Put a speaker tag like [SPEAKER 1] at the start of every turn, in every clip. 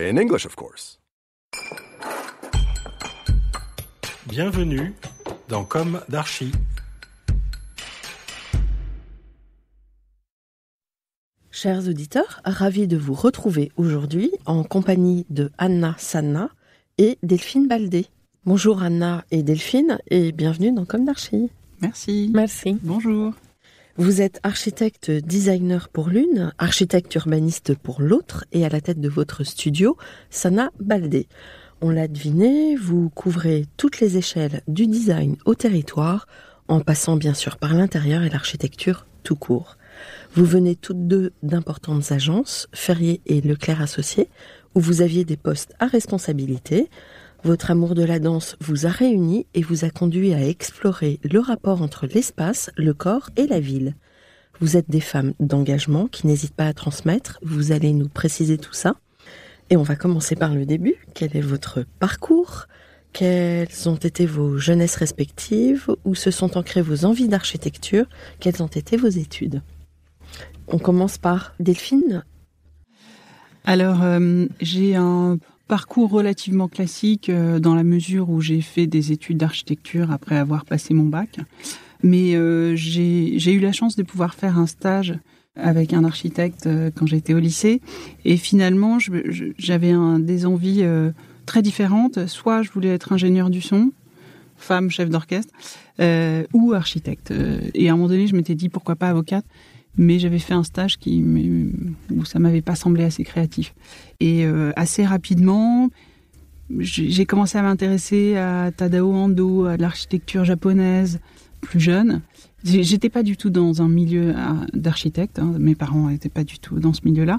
[SPEAKER 1] In English, of course. Bienvenue dans Comme d'Archie. Chers auditeurs, ravis de vous retrouver aujourd'hui en compagnie de Anna Sanna et Delphine Baldé. Bonjour Anna et Delphine et bienvenue dans Comme d'Archie. Merci. Merci. Bonjour. Vous êtes architecte designer pour l'une, architecte urbaniste pour l'autre et à la tête de votre studio, Sana Baldé. On l'a deviné, vous couvrez toutes les échelles du design au territoire, en passant bien sûr par l'intérieur et l'architecture tout court. Vous venez toutes deux d'importantes agences, Ferrier et Leclerc Associés, où vous aviez des postes à responsabilité, votre amour de la danse vous a réuni et vous a conduit à explorer le rapport entre l'espace, le corps et la ville. Vous êtes des femmes d'engagement qui n'hésitent pas à transmettre. Vous allez nous préciser tout ça. Et on va commencer par le début. Quel est votre parcours Quelles ont été vos jeunesses respectives Où se sont ancrées vos envies d'architecture Quelles ont été vos études
[SPEAKER 2] On commence par Delphine. Alors, euh, j'ai un parcours relativement classique euh, dans la mesure où j'ai fait des études d'architecture après avoir passé mon bac. Mais euh, j'ai eu la chance de pouvoir faire un stage avec un architecte euh, quand j'étais au lycée. Et finalement, j'avais des envies très différentes. Soit je voulais être ingénieur du son, femme chef d'orchestre, ou architecte. Et à un moment donné, je m'étais dit pourquoi pas avocate mais j'avais fait un stage qui, où ça m'avait pas semblé assez créatif. Et euh, assez rapidement, j'ai commencé à m'intéresser à Tadao Ando, à l'architecture japonaise plus jeune. J'étais pas du tout dans un milieu euh, d'architecte, hein. mes parents n'étaient pas du tout dans ce milieu-là.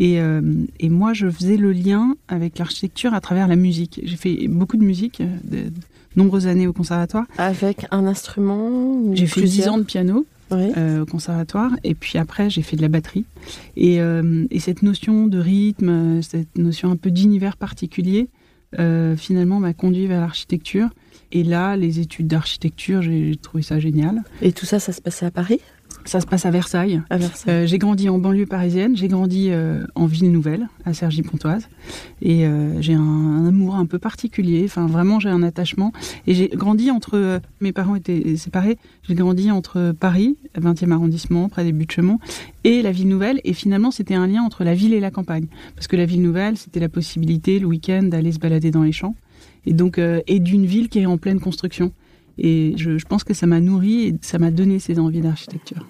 [SPEAKER 2] Euh, et, moi, je faisais le lien avec l'architecture à travers la musique. J'ai fait beaucoup de musique, de, de, nombreuses années au conservatoire. Avec un instrument J'ai fait 10 ans de piano. Euh, au conservatoire. Et puis après, j'ai fait de la batterie. Et, euh, cette notion de rythme, euh, cette notion un peu d'univers particulier, finalement, m'a conduit vers l'architecture. Et là, les études d'architecture, j'ai trouvé ça génial. Et tout ça, ça se passait à Paris ça se passe à Versailles. Euh, j'ai grandi en banlieue parisienne, j'ai grandi euh, en ville nouvelle, à Cergy-Pontoise. Et euh, j'ai un, amour un peu particulier. Enfin, vraiment, j'ai un attachement. Et j'ai grandi entre. mes parents étaient séparés. J'ai grandi entre Paris, 20e arrondissement, près des buttes chemin, et la ville nouvelle. Et finalement, c'était un lien entre la ville et la campagne. Parce que la ville nouvelle, c'était la possibilité, le week-end, d'aller se balader dans les champs. Et donc, et d'une ville qui est en pleine construction. Et je, pense que ça m'a nourri et ça m'a donné ces envies d'architecture.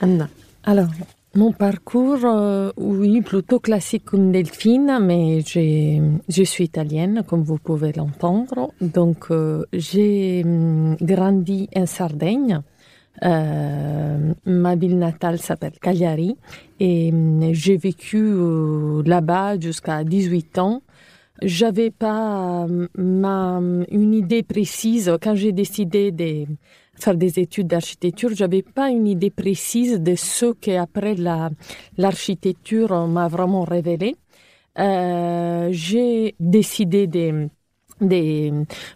[SPEAKER 2] Anna. Alors, mon parcours, euh, oui, plutôt classique comme
[SPEAKER 3] Delphine, mais je suis italienne, comme vous pouvez l'entendre. Donc, euh, j'ai hum, grandi en Sardaigne. Euh, ma ville natale s'appelle Cagliari et hum, j'ai vécu là-bas jusqu'à 18 ans. J'avais pas euh, ma, une idée précise quand j'ai décidé de faire des études d'architecture. J'avais pas une idée précise de ce que après la l'architecture m'a vraiment révélé. Euh, j'ai décidé de des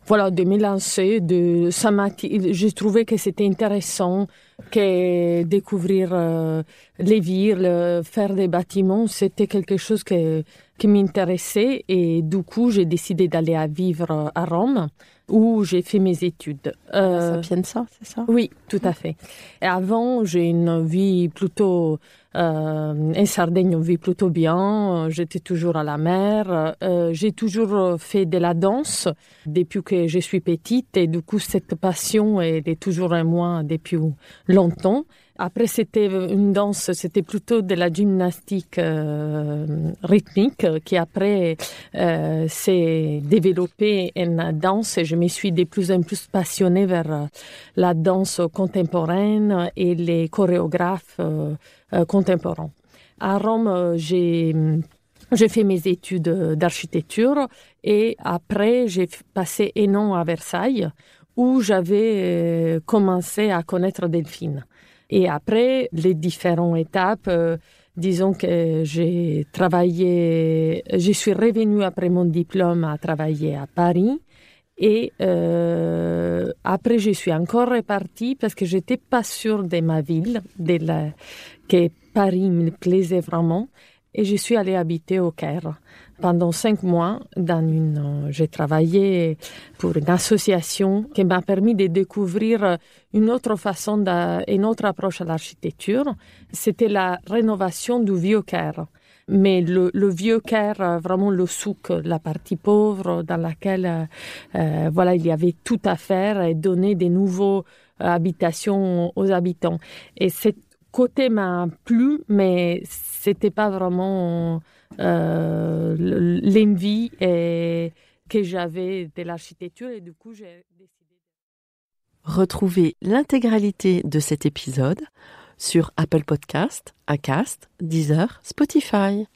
[SPEAKER 3] voilà de me lancer de ça m'a j'ai trouvé que c'était intéressant que découvrir euh, les villes euh, faire des bâtiments c'était quelque chose que qui m'intéressait et du coup j'ai décidé d'aller vivre euh, à Rome où j'ai fait mes études. Euh, ça, c'est ça Oui, tout à fait. Et avant, j'ai une vie plutôt... Euh, en Sardaigne, on vit plutôt bien. J'étais toujours à la mer. Euh, j'ai toujours fait de la danse depuis que je suis petite. Et du coup, cette passion, elle est toujours en moi depuis longtemps. Après, c'était une danse, c'était plutôt de la gymnastique euh, rythmique euh, qui après euh, s'est développée en danse et je me suis de plus en plus passionnée vers la danse contemporaine et les chorégraphes contemporains. À Rome, j'ai j'ai fait mes études d'architecture et après j'ai passé un an à Versailles où j'avais commencé à connaître Delphine. Et après, les différentes étapes, euh, disons que j'ai travaillé, je suis revenue après mon diplôme à travailler à Paris. Et euh, après, je suis encore repartie parce que j'étais pas sûre de ma ville, de la, que Paris me plaisait vraiment et je suis allée habiter au Caire. Pendant cinq mois, dans une, euh, j'ai travaillé pour une association qui m'a permis de découvrir euh, une autre façon, une autre approche à l'architecture. C'était la rénovation du vieux Caire. Mais le, vieux Caire, euh, vraiment le souk, la partie pauvre dans laquelle voilà, il y avait tout à faire et donner des nouveaux habitations aux habitants. Et c'est côté m'a plu, mais c'était pas vraiment euh, l'envie que j'avais de l'architecture et du coup j'ai décidé.
[SPEAKER 1] Retrouvez l'intégralité de cet épisode sur Apple Podcast, Acast, Deezer, Spotify.